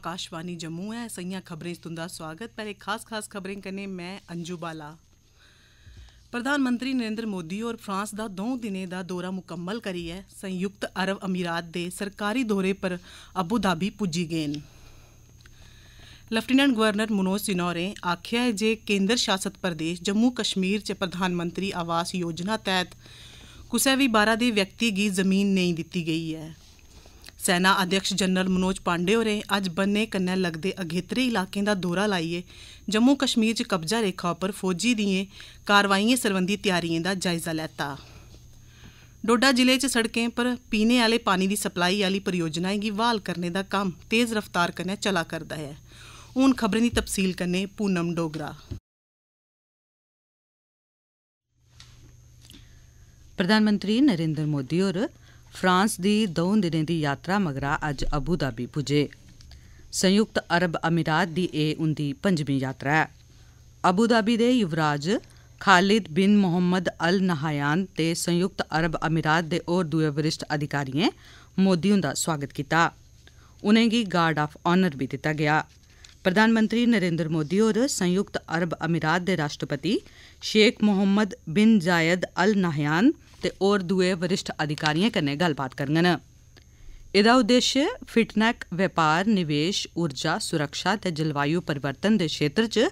आकाशवाणी जम्मू ऐ सइयां खबरें तुंदा स्वागत पैह्ले खास खास खबरें कन्नै मैं अंजू बाला प्रधानमंत्री नरेंद्र मोदी और फ्रांस दा दौं दिनें दा दौरा मुकम्मल करियै संयुक्त अरब अमीरात दे सरकारी दौरे पर अबू धाबी पुज्जी गए न लेफ्टिनेंट गवर्नर मनोज सिन्हा होरें आखेआ ऐ जे केंद्र शासत प्रदेश जम्मू कश्मीर च प्रधानमंत्री आवास योजना तैह्त कुसै बी बाह्रा दे व्यक्ति गी जमीन नेईं दित्ती गेई ऐ सेना अध्यक्ष जनरल मनोज पांडे होरें अज्ज बन्ने कन्नै लगदे अगेत्रे इलाकें दा दौरा लाइयै जम्मू कश्मीर च कब्जा रेखा उप्पर फौजी दियें कारवाइयें सरबंधी त्यारियें दा जायजा लैता डोडा जिले च सड़कें पर पीने आह्ले पानी दी सप्लाई आह्ली परियोजनाएं गी ब्हाल करने दा कम्म तेज रफ्तार कन्नै चला करदा ऐ हून खबरें दी तफसील कन्नै पूनम डोगरा प्रधानमंत्री नरेंद्र मोदी होर फ्रांस दी द'ऊं दिनें दी यात्रा मगरा अज्ज अबू धाबी संयुक्त अरब अमीरात दी यह उंदी पंजमीं यात्रा ऐ अबू धाबी दे युवराज Khalid bin Mohammed Al Nahyan ते संयुक्त अरब अमीरात दे होर दुए वरिष्ठ अधिकारियें मोदी हुंदा स्वागत कीता उनेंगी गार्ड ऑफ आनर भी दिता गया प्रधानमंत्री नरेंद्र मोदी होर संयुक्त अरब अमीरात दे राष्ट्रपति शेख मोहम्मद बिन जायद अल नाहयान ते होर दुए वरिश्ठ अधिकारियें कन्नै गल्लबात करङन एह्दा उद्देश्य फिटनेक व्यापार निवेश ऊर्जा सुरक्षा ते जलवायु परिवर्तन दे क्षेत्र च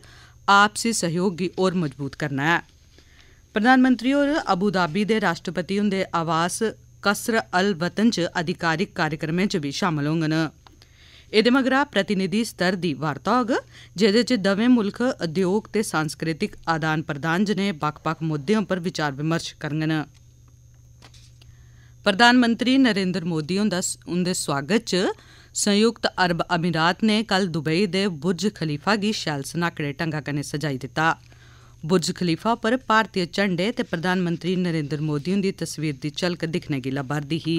आपसी सहयोग गी होर मजबूत करना ऐ प्रधानमंत्री होर अबूधाबी दे राष्ट्रपति हुंदे आवास कसर अल वतन च अधिकारिक कार्यक्रमें च बी शामल होङन एह्दे मगरा प्रतिनिधि स्तर दी वार्ता होग जेह्दे च दवै मुल्ख उद्योग ते सांस्कृतिक आदान प्रदान जनेह् बक्ख बक्ख मुद्दें पर विचार विमर्श करङन प्रधानमंत्री नरेंद्र मोदी हुंदा उंदे सोआगत च संयुक्त अरब अमीरात ने कल दुबई दे बुर्ज खलीफा गी शैल सनाकड़े ढंगा कन्नै सजाई दित्ता बुर्ज खलीफा पर भारतीय झंडे ते प्रधानमंत्री नरेंद्र मोदी हुंदी तस्वीर दी झलक दिखने गी लब्बा'रदी ही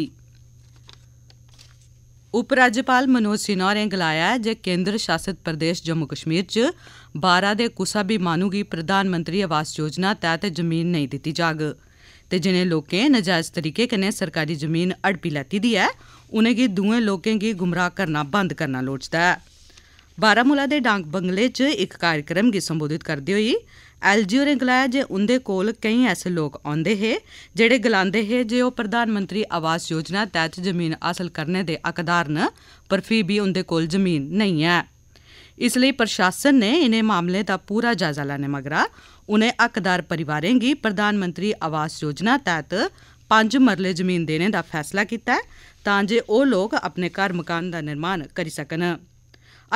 उपराज्यपाल मनोज सिन्हा होरें गलाया ऐ जे केंद्र शासित प्रदेश जम्मू कश्मीर च बारा दे कुसा भी माहनू गी प्रधानमंत्री आवास योजना तैह्त जमीन नेईं दित्ती जाग ते जिनें लोकें नजैज तरीके कन्नै सरकारी जमीन हड़पी लैती दी ऐ उनेंगी दुए लोकें गी गुमराह करना बंद करना लोड़चदा ऐ बारामूला दे डाक बंगले च इक कार्यक्रम गी संबोधित करदे होई एल जी होरें गलाया जे उंदे कोल केईं ऐसे लोक औंदे हे जेहड़े गलांदे हे जे ओह् प्रधानमंत्री आवास योजना तैह्त जमीन हासल करने दे हकदार न पर फ्ही बी उंदे कोल जमीन नेईं ऐ इस लेई प्रशासन नै इनें मामलें दा पूरा जायजा लैने मगरा उनें हकदार परिवारें गी प्रधानमंत्री आवास योजना तैह्त पंज मरले जमीन देने दा फैसला कीता ऐ तां जे ओह् लोक अपने घर मकान दा निर्माण करी सकन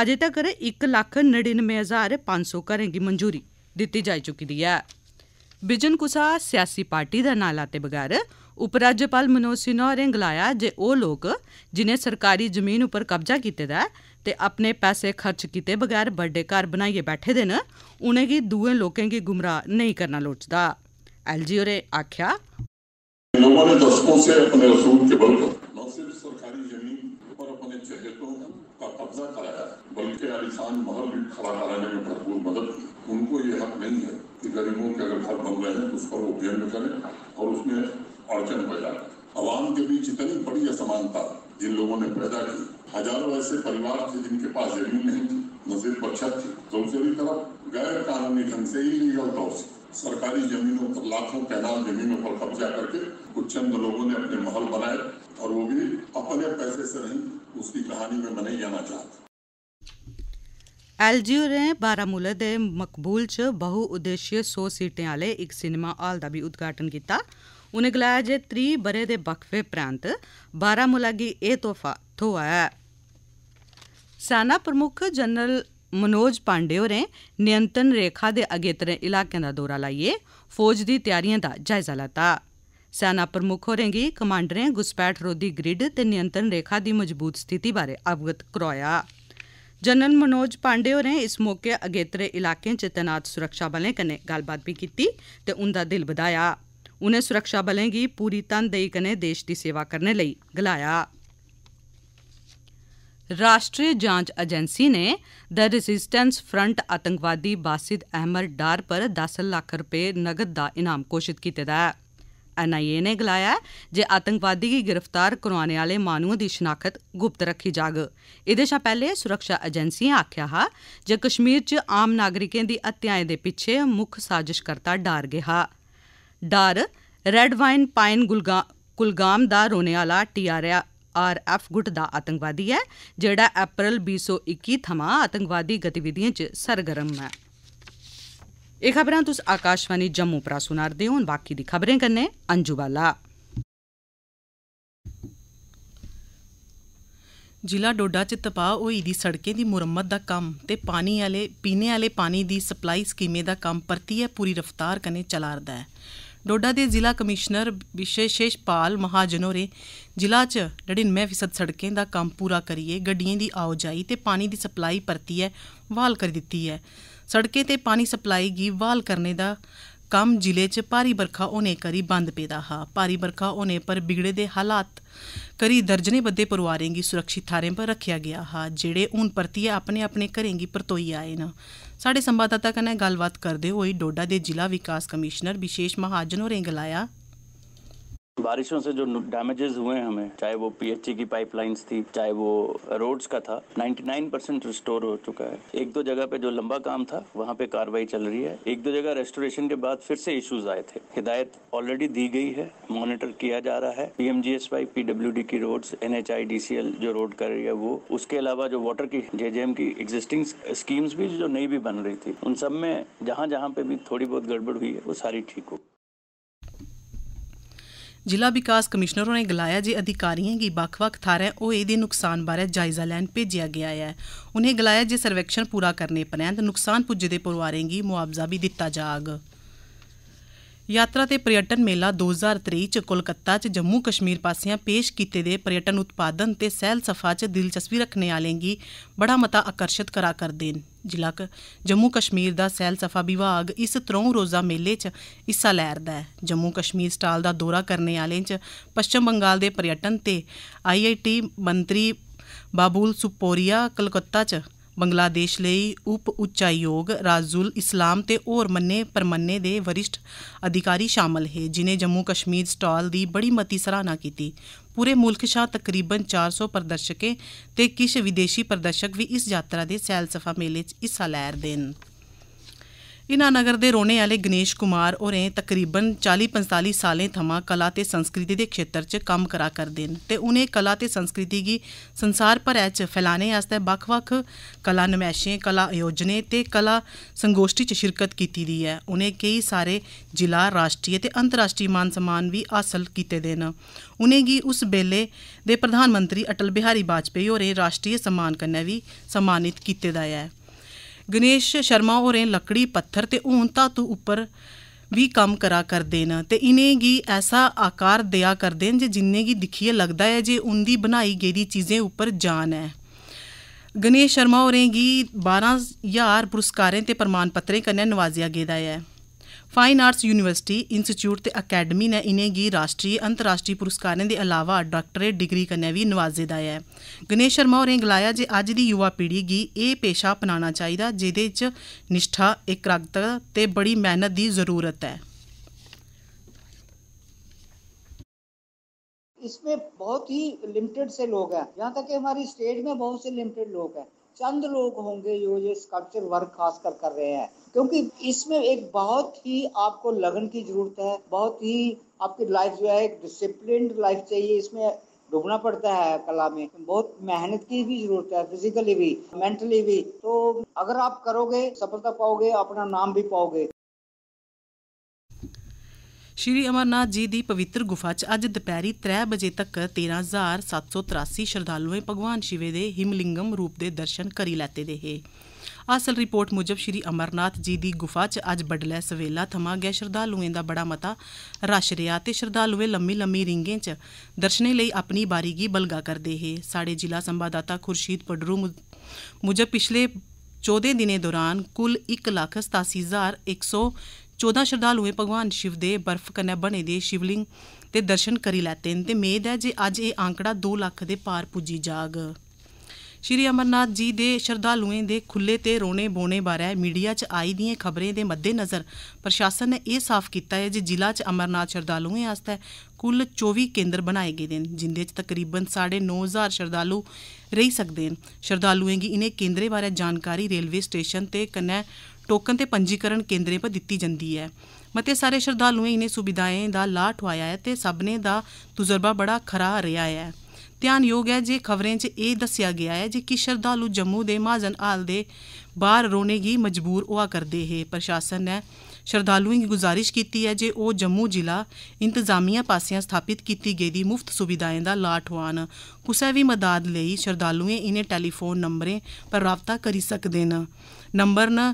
अजें तगर इक लक्ख नड़िनमें हजार पंज सौ घरें गी मंजूरी दित्ती जाई चुकी दी ऐ बिजन कुसा सियासी पार्टी दा नांऽ लाते बगैर उपराज्यपाल मनोज सिन्हा होरें गलाया जे ओह् लोक जिनें सरकारी जमीन उप्पर कब्जा कीते दा ऐ ते अपने पैसे खर्च कीते बगैर बड़े घर बनाइयै बैठे दे न उ'नेंगी दुए लोकें गी गुमराह नेईं करना लोड़चदा एल होरें आखेआ लोगों ने दशकों से अपने असूल के बल पर न सिर्फ सरकारी जमीन पर अपने चहेतों का कब्जा कराया बल्कि आलिशान महल भी खड़ा कराने में भरपूर मदद की उनको ये हक नहीं है कि गरीबों के अगर घर बन रहे हैं तो उस पर वो करें और उसमें अड़चन पैदा करें के बीच इतनी बड़ी असमानता है जिन लोगों ने पैदा की हजारों ऐसे परिवार थे जिनके पास जमीन नहीं थी मस्जिद बक्षत थी दूसरी तरफ गैर कानूनी ढंग से इलीगल तौर से सरकारी जमीनों पर लाखों कैनाल जमीनों पर कब्जा करके कुछ चंद लोगों ने अपने महल बनाए और वो भी अपने पैसे से नहीं उसकी कहानी में मैं नहीं जाना चाहता एलजी ਬਾਰਾਮੂਲਾ बारामूला ਮਕਬੂਲ मकबूल च ਉਦੇਸ਼ੀ सौ सीटें ਵਾਲੇ ਇੱਕ सिनेमा हाल ਦਾ भी उद्घाटन ਕੀਤਾ उ'नें गलाया जे त्रीह् ब'रे दे वक्फे परैंत बारामूला गी एह् तोहफा थ्होआ ऐ सेना प्रमुख जनरल मनोज पांडे होरें नियंत्रण रेखा दे अगेत्रे इलाकें दा दौरा लाइयै फौज दी त्यारिएं दा जायजा लैता सेना प्रमुख होरें गी कमांडरें घुसपैठ रोधी ग्रिड ते नियंत्रण रेखा दी मजबूत स्थिति बारे अवगत करोआया जनरल मनोज पांडे होरें इस मौके अगेत्रे इलाकें च तैनात सुरक्षाबलें कन्नै गल्लबात बी कीती ते उंदा दिल बधाया उ'नें सुरक्षा बलें गी पूरी तनदेही कन्नै देश दी सेवा करने लेई गलाया राष्ट्रीय जांच एजेंसी ने द रेजिस्टेंस फ्रंट आतंकवादी बासिद अहमद डार पर दस लक्ख रपे नकद दा इनाम घोषित कीते दा ऐ एनआईए ने गलाया ऐ जे आतंकवादी गी गिरफ्तार करवाने आह्ले माह्नुएं दी शनाखत गुप्त रखी जाग एह्दे शा पैह्ले सुरक्षा एजेंसिएं आखेआ हा जे कश्मीर च आम नागरिकें दी हत्याएं दे पिछे मुक्ख साजिशकर्ता डार गै हा ਡਰ ਰੈੱਡ ਵਾਈਨ ਪਾਈਨ ਕੁਲਗਾਮ ਦਾ ਰੋਨੇ ਵਾਲਾ ਟੀਆਰਆ ਗੁੱਟ ਦਾ ਆਤੰਕਵਾਦੀ ਹੈ ਜਿਹੜਾ ਅਪ੍ਰੈਲ 2021 ਥਮਾ ਆਤੰਕਵਾਦੀ ਗਤੀਵਿਧੀਆਂ 'ਚ ਸਰਗਰਮ ਹੈ ਇਹ ਖਬਰਾਂ ਤੁਸੀਂ ਆਕਾਸ਼ਵਾਣੀ ਜੰਮੂ ਪਰਾ ਸੁਣਾਰਦੇ ਹੋ ਬਾਕੀ ਦੀ ਖਬਰਾਂ ਕਰਨੇ ਅੰਜੂ ਵਾਲਾ ਜ਼ਿਲ੍ਹਾ ਡੋਡਾ ਚ ਤਪਾਹ ਹੋਈ ਦੀ ਸੜਕੇ ਦੀ ਮੁਰੰਮਤ ਦਾ ਕੰਮ ਤੇ ਪਾਣੀ ਵਾਲੇ ਪੀਣੇ ਵਾਲੇ ਪਾਣੀ ਦੀ ਸਪਲਾਈ ਸਕੀਮੇ ਦਾ ਕੰਮ ਪਰਤੀ ਹੈ ਪੂਰੀ ਰਫ਼ਤਾਰ ਕਨੇ ਚਲਾਰਦਾ ਹੈ ਡੋਡਾ ਦੇ ਜ਼ਿਲ੍ਹਾ ਕਮਿਸ਼ਨਰ ਵਿਸ਼ੇਸ਼ਪਾਲ ਮਹਾਜਨ ਹੋਰੇ ਜ਼ਿਲ੍ਹਾ 'ਚ 99% ਸੜਕਾਂ ਦਾ ਕੰਮ ਪੂਰਾ ਕਰੀਏ ਗੱਡੀਆਂ ਦੀ ਆਉਜਾਈ ਤੇ ਪਾਣੀ ਦੀ ਸਪਲਾਈ ਪਰਤੀ ਹੈ ਵਾਲ ਕਰ ਦਿੱਤੀ ਹੈ ਸੜਕਾਂ ਤੇ ਪਾਣੀ ਸਪਲਾਈ ਗੀ ਵਾਲ ਕਰਨੇ ਦਾ कम जिले च भारी बरखा होने करी बंद पेदा हा भारी बरखा होने पर बिगड़े दे हालात करी दर्जने बद्दे परिवारें गी सुरक्षित थारें पर रखेया गया हा जेड़े हून परतियै अपने अपने घरें गी परतोई आए न ਸਾਡੇ ਸੰਵਾਦਦਾਤਾ ਕਨੇ ਗੱਲਬਾਤ ਕਰਦੇ ਹੋਏ ਡੋਡਾ ਦੇ ਜ਼ਿਲ੍ਹਾ ਵਿਕਾਸ ਕਮਿਸ਼ਨਰ ਵਿਸ਼ੇਸ਼ ਮਹਾਜਨ ਹੋਰੇ ਗਲਾਇਆ बारिशों से जो डैमेजेस हुए हैं हमें चाहे वो पीएचई की पाइपलाइंस थी चाहे वो रोड्स का था 99 परसेंट रिस्टोर हो चुका है एक दो जगह पे जो लंबा काम था वहाँ पे कार्रवाई चल रही है एक दो जगह रेस्टोरेशन के बाद फिर से इश्यूज आए थे हिदायत ऑलरेडी दी गई है मॉनिटर किया जा रहा है पीएमजीएसवाई पीडब्ल्यूडी की रोड एन जो रोड कर रही है वो उसके अलावा जो वाटर की जेजेएम की एग्जिस्टिंग स्कीम्स भी जो नई भी बन रही थी उन सब में जहाँ जहाँ पे भी थोड़ी बहुत गड़बड़ हुई है वो सारी ठीक हो ਜ਼ਿਲ੍ਹਾ ਵਿਕਾਸ ਕਮਿਸ਼ਨਰ ਨੇ ਗਲਾਇਆ ਜੇ ਅਧਿਕਾਰੀਆਂ ਦੀ ਵੱਖ-ਵੱਖ ਥਾਰੇ ਉਹ ਇਹਦੇ ਨੁਕਸਾਨ ਬਾਰੇ ਜਾਇਜ਼ਾ ਲੈਣ ਭੇਜਿਆ ਗਿਆ ਹੈ ਉਹਨੇ ਗਲਾਇਆ ਜੇ ਸਰਵੇਖਣ ਪੂਰਾ ਕਰਨੇ ਪਰੰਤ ਨੁਕਸਾਨ ਪੁੱਜੇ ਦੇ ਪਰਿਵਾਰਾਂ ਨੂੰ ਮੁਆਵਜ਼ਾ ਵੀ ਦਿੱਤਾ ਜਾਗ ਯਾਤਰਾ ਤੇ ਪ੍ਰਯਟਨ ਮੇਲਾ 2023 ਚ ਕੋਲਕਾਤਾ ਚ ਜੰਮੂ ਕਸ਼ਮੀਰ ਪਾਸਿਆਂ ਪੇਸ਼ ਕੀਤੇ ਦੇ ਪ੍ਰਯਟਨ ਉਤਪਾਦਨ ਤੇ ਸੈਲ ਸਫਾ ਚ ਦਿਲਚਸਪੀ ਰੱਖਣੇ ਵਾਲੇਗੀ ਬੜਾ ਮਤਾ ਆਕਰਸ਼ਿਤ ਕਰਾ ਕਰ ਦੇਣ ਜ਼ਿਲ੍ਹਾ ਜੰਮੂ ਕਸ਼ਮੀਰ ਦਾ ਸੈਲ ਸਫਾ ਵਿਭਾਗ ਇਸ ਤਰੋਂ ਰੋਜ਼ਾ ਮੇਲੇ 'ਚ ਹਿੱਸਾ ਲੈ ਰਦਾ ਹੈ ਜੰਮੂ ਕਸ਼ਮੀਰ ਸਟਾਲ ਦਾ ਦੌਰਾ ਕਰਨੇ ਵਾਲੇ 'ਚ ਪੱਛਮ ਬੰਗਾਲ ਦੇ ਪ੍ਰਯਟਨ ਤੇ ਆਈਆਈਟੀ ਮੰਤਰੀ ਬਾਬੂਲ ਸੁਪੋਰੀਆ ਕਲਕੱਤਾ 'ਚ ਬੰਗਲਾਦੇਸ਼ ਲਈ ਉਪ ਉਚਾਯੋਗ ਰਾਜ਼ੁਲ ਇਸਲਾਮ ਤੇ ਹੋਰ ਮੰਨੇ ਪਰਮੰਨੇ ਦੇ ਵਰਿਸ਼ਠ ਅਧਿਕਾਰੀ ਸ਼ਾਮਲ ਹੈ ਜਿਨੇ ਜੰਮੂ ਕਸ਼ਮੀਰ ਸਟਾਲ ਦੀ ਬੜੀ ਮਤੀ ਸਰਾਹਨਾ ਕੀਤੀ ਪੂਰੇ ਮੁਲਕ ਸ਼ਾ ਤਕਰੀਬਨ 400 ਪ੍ਰਦਰਸ਼ਕੇ ਤੇ ਕਿਸ਼ ਵਿਦੇਸ਼ੀ ਪ੍ਰਦਰਸ਼ਕ ਵੀ ਇਸ ਯਾਤਰਾ ਦੇ ਸੈਲਸਫਾ ਮੇਲੇ 'ਚ ਹਿੱਸਾ ਲੈ ਰਹੇ ਹਨ ਇਨਾ ਨਗਰ ਦੇ ਰੋਣੇ ਵਾਲੇ ਗਣੇਸ਼ ਕੁਮਾਰ ਇਹ ਤਕਰੀਬਨ 40-45 ਸਾਲੇ ਥਮਾ ਕਲਾ ਤੇ ਸੰਸਕ੍ਰਿਤੀ ਦੇ ਖੇਤਰ 'ਚ ਕੰਮ ਕਰਾ ਕਰਦੇ ਨੇ ਤੇ ਉਹਨੇ ਕਲਾ ਤੇ ਸੰਸਕ੍ਰਿਤੀ ਦੀ ਸੰਸਾਰ ਭਰ 'ਚ ਫੈਲਾਣੇ ਆਸਤੇ ਵੱਖ-ਵੱਖ ਕਲਾ ਨਮੈਸ਼ੇ ਕਲਾ ਆਯੋਜਨੇ ਤੇ ਕਲਾ ਸੰਗੋਸ਼ਟੀ 'ਚ ਸ਼ਿਰਕਤ ਕੀਤੀ ਦੀ ਹੈ ਉਹਨੇ ਕਈ ਸਾਰੇ ਜ਼ਿਲ੍ਹਾ ਰਾਸ਼ਟਰੀ ਤੇ ਅੰਤਰਰਾਸ਼ਟਰੀ ਮਾਨ ਸਨਮਾਨ ਵੀ ਹਾਸਲ ਕੀਤੇ ਦੇ ਨੇ ਉਹਨੇ ਕੀ ਉਸ ਵੇਲੇ ਦੇ ਪ੍ਰਧਾਨ ਮੰਤਰੀ ਅਟਲ ਬਿਹਾਰੀ ਵਾਜਪੇਈ ਔਰੇ ਰਾਸ਼ਟਰੀ ਸਨਮਾਨ ਕਰਨਾ ਵੀ ਸਨਮਾਨਿਤ ਕੀਤੇ ਦਾ ਹੈ ਗਣੇਸ਼ ਸ਼ਰਮਾ ਹੋਰੇ ਲੱਕੜੀ ਪੱਥਰ ਤੇ ਊਨ ਧਾਤੂ ਉੱਪਰ ਵੀ ਕੰਮ ਕਰਾ ਕਰਦੇ ਨੇ ਤੇ ਇਨੇ ਗੀ ਐਸਾ ਆਕਾਰ ਦਿਆ ਕਰਦੇ ਨੇ ਜੇ ਜਿੰਨੇ ਕੀ ਦਿਖੀਏ ਲੱਗਦਾ ਹੈ ਜੇ ਉਨਦੀ ਬਣਾਈ ਗਈ ਦੀ ਚੀਜ਼ੇ ਉੱਪਰ ਜਾਨ ਹੈ ਗਣੇਸ਼ ਸ਼ਰਮਾ ਹੋਰੇ ਗੀ 12000 ਪੁਰਸਕਾਰਾਂ ਤੇ ਪ੍ਰਮਾਨ ਪੱਤਰੇ ਕਨੇ ਨਵਾਜ਼ਿਆ ਗਿਆ ਹੈ ਫਾਈਨ ਆਰਟਸ ਯੂਨੀਵਰਸਿਟੀ ਇੰਸਟੀਚਿਊਟ ਤੇ ਅਕੈਡਮੀ ਨੇ ਇਨੇ ਗੀ ਰਾਸ਼ਟਰੀ ਅੰਤਰਰਾਸ਼ਟਰੀ ਪੁਰਸਕਾਰਾਂ ਦੇ ਇਲਾਵਾ ਡਾਕਟਰੇਟ ਡਿਗਰੀ ਕਨੇ ਵੀ ਨਵਾਜ਼ੇਦਾ ਹੈ ਗਣੇਸ਼ ਸ਼ਰਮਾ ਹੋਰੇ ਗਲਾਇਆ ਜੇ ਅੱਜ ਦੀ ਯੁਵਾ ਪੀੜ੍ਹੀ ਗੀ ਇਹ ਪੇਸ਼ਾ ਅਪਣਾਉਣਾ ਚਾਹੀਦਾ ਜਿਹਦੇ 'ਚ ਨਿਸ਼ਠਾ ਇਕਰਾਗਤਾ ਤੇ ਬੜੀ ਮਿਹਨਤ ਦੀ ਜ਼ਰੂਰਤ ਹੈ इसमें बहुत ही लिमिटेड से लोग हैं यहाँ तक कि हमारी स्टेट में बहुत से लिमिटेड लोग हैं चंद लोग होंगे जो ये स्कल्पचर वर्क खास कर कर रहे हैं क्योंकि इसमें एक बहुत ही आपको लगन की जरूरत है बहुत ही आपकी लाइफ जो है एक डिसिप्लिन लाइफ चाहिए इसमें डूबना पड़ता है कला में बहुत मेहनत की भी जरूरत है फिजिकली भी मेंटली भी तो अगर आप करोगे सफलता पाओगे अपना नाम भी पाओगे ਸ਼੍ਰੀ ਅਮਰਨਾਥ ਜੀ ਦੀ ਪਵਿੱਤਰ ਗੁਫਾ 'ਚ ਅੱਜ ਦੁਪਹਿਰੀ 3 ਵਜੇ ਤੱਕ 13783 ਸ਼ਰਧਾਲੂਏ ਭਗਵਾਨ ਸ਼ਿਵੇ ਦੇ ਹਿਮਲਿੰਗਮ ਰੂਪ ਦੇ ਦਰਸ਼ਨ ਕਰੀ ਲੈਤੇ ਦੇ ਹੈ ਅਸਲ ਰਿਪੋਰਟ ਮੁਜਬ ਸ਼੍ਰੀ ਅਮਰਨਾਥ ਜੀ ਦੀ ਗੁਫਾ 'ਚ ਅੱਜ ਬੜਲੇ ਸਵੇਲਾ ਥਮਾ ਗਿਆ ਸ਼ਰਧਾਲੂਏ ਦਾ ਬੜਾ ਮਤਾ ਰਸ਼ ਰਿਆ ਤੇ ਸ਼ਰਧਾਲੂਏ ਲੰਮੀ ਲੰਮੀ ਰਿੰਗੇ 'ਚ ਦਰਸ਼ਨੇ ਲਈ ਆਪਣੀ ਬਾਰੀਗੀ ਬਲਗਾ ਕਰਦੇ ਹੈ ਸਾਡੇ ਜ਼ਿਲ੍ਹਾ ਸੰਵਾਦਦਾਤਾ ਖੁਰਸ਼ੀਦ ਪਡਰੂ ਮੁਜਬ ਪਿਛਲੇ 14 ਦਿਨੇ ਦੌਰਾਨ ਕੁੱਲ 187100 14 ਸ਼ਰਧਾਲੂਏ ਭਗਵਾਨ ਸ਼ਿਵ ਦੇ ਬਰਫ਼ ਕੰਨੇ ਬਣੇ ਦੇ ਸ਼ਿਵਲਿੰਗ ਤੇ ਦਰਸ਼ਨ ਕਰੀ ਲੈਤੇ ਨੇ ਤੇ ਮੇਦ ਹੈ ਜੇ ਅੱਜ ਇਹ ਅੰਕੜਾ 2 ਲੱਖ ਦੇ ਪਾਰ ਪੁੱਜੀ ਜਾਗ ਸ਼੍ਰੀ ਅਮਰਨਾਥ ਜੀ ਦੇ ਸ਼ਰਧਾਲੂਏ ਦੇ ਖੁੱਲੇ ਤੇ ਰੋਣੇ ਬੋਣੇ ਬਾਰੇ ਮੀਡੀਆ 'ਚ ਆਈ ਦੀਆਂ ਖਬਰਾਂ ਦੇ ਮੱਦੇਨਜ਼ਰ ਪ੍ਰਸ਼ਾਸਨ ਨੇ ਇਹ ਸਾਫ਼ ਕੀਤਾ ਹੈ ਜੇ ਜ਼ਿਲ੍ਹਾ 'ਚ ਅਮਰਨਾਥ ਸ਼ਰਧਾਲੂਏ ਆਸਤੇ ਕੁੱਲ 24 ਕੇਂਦਰ ਬਣਾਏ ਗਏ ਨੇ ਜਿੰਦੇ 'ਚ ਤਕਰੀਬਨ 9.5 ਹਜ਼ਾਰ ਸ਼ਰਧਾਲੂ ਰਹਿ ਸਕਦੇ ਨੇ ਸ਼ਰਧਾਲੂਏ ਗੀ ਇਹਨੇ ਕੇਂਦਰੇ ਬਾਰੇ ਜਾਣਕਾਰੀ ਰੇਲਵੇ ਸਟੇਸ਼ਨ ਤੇ ਕੰਨੇ ਟੋਕਨ ਤੇ ਪੰਜੀਕਰਨ ਕੇਂਦਰੇ ਪਰ ਦਿੱਤੀ ਜਾਂਦੀ ਹੈ ਮਤੇ ਸਾਰੇ ਸ਼ਰਧਾਲੂਆਂ ਨੇ ਸੁਵਿਧਾਵਾਂ ਦਾ ਲਾਟ ਵਾਇਆ ਹੈ ਤੇ ਸਭ ਨੇ ਦਾ ਤਜਰਬਾ ਬੜਾ ਖਰਾ ਰਿਹਾ ਹੈ ਧਿਆਨਯੋਗ ਹੈ ਜੇ ਖਬਰਾਂ 'ਚ ਇਹ ਦੱਸਿਆ ਗਿਆ ਹੈ ਜੇ ਕਿ ਸ਼ਰਧਾਲੂ ਜੰਮੂ ਦੇ ਮਾਜ਼ਨ ਹਾਲ ਦੇ ਬਾਹਰ ਰੋਣੇਗੀ ਮਜਬੂਰ ਹੋਆ ਕਰਦੇ ਹੈ ਪ੍ਰਸ਼ਾਸਨ ਨੇ ਸ਼ਰਧਾਲੂਆਂ ਦੀ ਗੁਜ਼ਾਰਿਸ਼ ਕੀਤੀ ਹੈ ਜੇ ਉਹ ਜੰਮੂ ਜ਼ਿਲ੍ਹਾ ਇੰਤਜ਼ਾਮੀਆਂ ਪਾਸਿਆਂ ਸਥਾਪਿਤ ਕੀਤੀ ਗਈ ਦੀ ਮੁਫਤ ਸੁਵਿਧਾਵਾਂ ਦਾ ਲਾਟ ਵਾਨ ਕਿਸੇ ਵੀ ਮਦਦ ਲਈ ਸ਼ਰਧਾਲੂਏ ਇਹਨੇ ਟੈਲੀਫੋਨ ਨੰਬਰੇ ਪਰ ਰਾਬਤਾ ਕਰ ਸਕਦੇ ਨੇ ਨੰਬਰ ਨਾ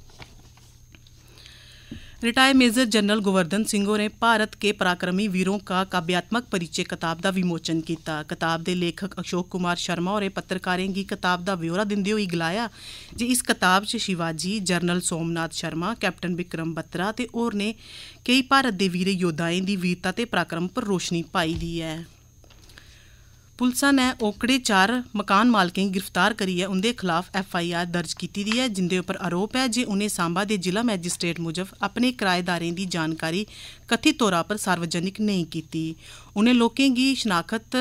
retire major general Govardhan Singh ਹੋਰੇ ਭਾਰਤ ਕੇ ਪਰਾਕਰਮੀ ਵੀਰੋਂ ਕਾ ਕਾਵਿਆਤਮਕ ਪਰਿਚੇ ਕਿਤਾਬ ਦਾ ਵਿਮੋਚਨ ਕੀਤਾ ਕਿਤਾਬ ਦੇ ਲੇਖਕ ਅਸ਼ੋਕ ਕੁਮਾਰ ਸ਼ਰਮਾ ਹੋਰੇ ਪੱਤਰਕਾਰਾਂ ਦੀ ਕਿਤਾਬ ਦਾ ਵਿਵਰਾ ਦਿੰਦੇ ਹੋਏ ਗਲਾਇਆ ਜੇ ਇਸ ਕਿਤਾਬ 'ਚ ਸ਼ਿਵਾਜੀ ਜਨਰਲ ਸੋਮਨਾਥ ਸ਼ਰਮਾ ਕੈਪਟਨ ਵਿਕਰਮ ਬੱਤਰਾ ਤੇ ਹੋਰ ਨੇ ਕਈ ਭਾਰਤ ਦੇ ਵੀਰੇ ਯੋਧਾਵਾਂ ਦੀ ਵੀਰਤਾ ਤੇ ਪਰਾਕਰਮ ਪਰ ਰੋਸ਼ਨੀ ਪਾਈ ਦੀ ਹੈ ਪੁਲਸਾਂ ਨੇ ਓਕੜੇ ਚਾਰ ਮਕਾਨ ਮਾਲਕਾਂ ਨੂੰ ਗ੍ਰਿਫਤਾਰ ਕਰੀ ਹੈ ਉਹਦੇ ਖਿਲਾਫ ਐਫ ਆਈ ਆਰ ਦਰਜ ਕੀਤੀ ਦੀ ਹੈ ਜਿੰਦੇ ਉੱਪਰ ਆਰੋਪ ਹੈ ਜੇ ਉਹਨੇ ਸਾਂਬਾ ਦੇ ਜ਼ਿਲ੍ਹਾ ਮੈਜਿਸਟ੍ਰੇਟ ਮੁਜਬ ਆਪਣੇ ਕਿਰਾਏਦਾਰਾਂ ਦੀ ਜਾਣਕਾਰੀ ਕਥਿਤ ਤੌਰ 'ਤੇ ਸਾਰਵਜਨਿਕ ਨਹੀਂ ਕੀਤੀ ਉਹਨੇ ਲੋਕਾਂ ਦੀ ਸ਼ਨਾਖਤ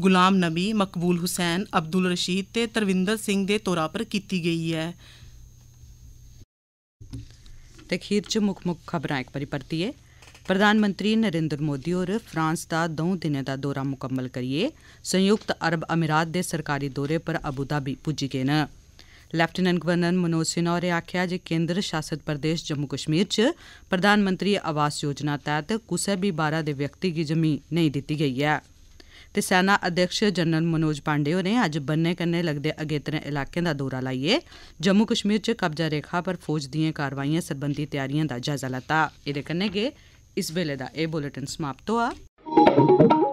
ਗੁਲਾਮ ਨਬੀ ਮਕਬੂਲ ਹੁਸੈਨ ਅਬਦੁਲ ਰਸ਼ੀਦ ਤੇ ਤਰਵਿੰਦਰ ਸਿੰਘ ਦੇ ਤੌਰ 'ਤੇ ਕੀਤੀ ਗਈ ਹੈ ਤਖੀਰ ਚ ਮੁੱਖ ਮੁੱਖ ਖਬਰਾਂ ਇੱਕ ਵਾਰੀ ਹੈ ਪ੍ਰਧਾਨ ਮੰਤਰੀ ਨਰਿੰਦਰ ਮੋਦੀ ਹੋਰ ਫਰਾਂਸ ਦਾ ਦੋ ਦਿਨਾਂ ਦਾ ਦੌਰਾ ਮੁਕੰਮਲ ਕਰੀਏ ਸੰਯੁਕਤ ਅਰਬ ਅਮੀਰਾਤ ਦੇ ਸਰਕਾਰੀ ਦੌਰੇ ਪਰ ਅਬੂ ਧਾਬੀ ਪੁੱਜੇ ਗਏ ਨੇ ਲੈਫਟੀਨੈਂਟ ਗਵਰਨਰ ਮਨੋਜ ਸਿਨਹਾ ਨੇ ਆਖਿਆ ਜੇ ਕੇਂਦਰ ਸ਼ਾਸਿਤ ਪ੍ਰਦੇਸ਼ ਜੰਮੂ ਕਸ਼ਮੀਰ ਚ ਪ੍ਰਧਾਨ ਮੰਤਰੀ ਆਵਾਸ ਯੋਜਨਾ ਤਹਿਤ ਕੁਸੇ ਵੀ 12 ਦੇ ਵਿਅਕਤੀ ਦੀ ਜ਼ਮੀਨ ਨਹੀਂ ਦਿੱਤੀ ਗਈ ਹੈ ਤੇ ਸੈਨਾ ਅਧਿਕਸ਼ ਜਨਰਲ ਮਨੋਜ ਪਾਂਡੇ ਹੋਰ ਨੇ ਅੱਜ ਬੰਨੇ ਕੰਨੇ ਲੱਗਦੇ ਅਗੇਤਰੇ ਇਲਾਕਿਆਂ ਦਾ ਦੌਰਾ ਲਾਈਏ ਜੰਮੂ ਕਸ਼ਮੀਰ ਚ ਕਬਜ਼ਾ ਰੇਖਾ ਪਰ ਫੌਜ ਦੀਆਂ ਕਾਰਵਾਈਆਂ ਸਬੰਧੀ ਤਿਆਰੀਆਂ ਦਾ ਜਾਇਜ਼ਾ ਲਤਾ ਇਹਦੇ ਕੰਨੇ ਗੇ ਇਸ ਵੇਲੇ ਦਾ ਇਹ ਬੁਲੇਟਿਨ ਸਮਾਪਤ ਹੋਇਆ